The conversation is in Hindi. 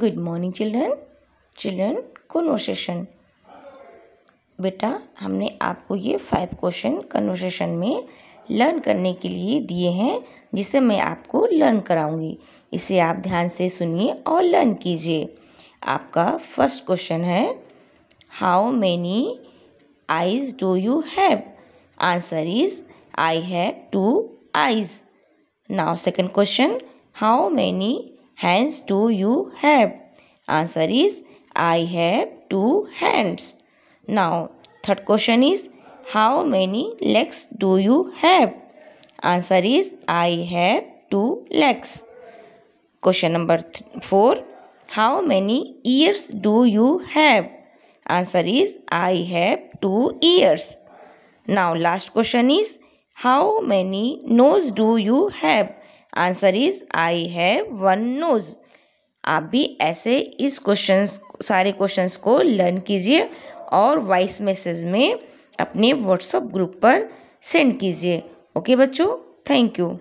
Good morning children children conversation बेटा हमने आपको ये फाइव क्वेश्चन कन्वर्सेशन में लर्न करने के लिए दिए हैं जिसे मैं आपको लर्न कराऊंगी इसे आप ध्यान से सुनिए और लर्न कीजिए आपका फर्स्ट क्वेश्चन है how many eyes do you have answer is I have two eyes now second question how many hands do you have? Answer is I have two hands. Now third question is how many legs do you have? Answer is I have two legs. Question number 4 How many ears do you have? Answer is I have two ears. Now last question is how many nose do you have? Answer is I have one nose आप भी ऐसे इस क्वेश्चन सारे क्वेश्चन को लर्न कीजिए और वॉइस मैसेज में अपने व्हाट्सअप ग्रुप पर सेंड कीजिए ओके बच्चों थैंक यू